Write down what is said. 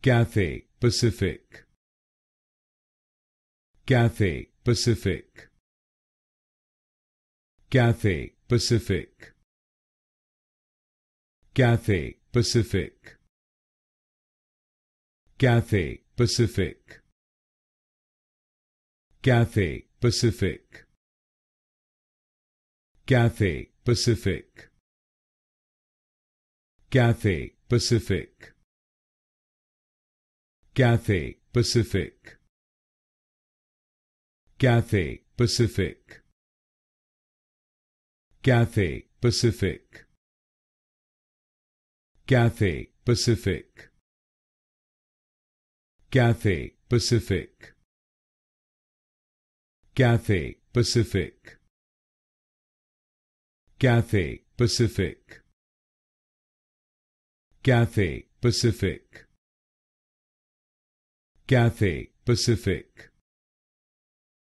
Cathay Pacific Cathay Pacific Cathay Pacific Cathay Pacific Cathay Pacific Cathay Pacific Cathay Pacific Cathay Pacific Cathay Pacific Cathay Pacific Cathay Pacific Cathay Pacific Cathay Pacific Cathay Pacific Cathay Pacific Cathay Pacific Cathay Pacific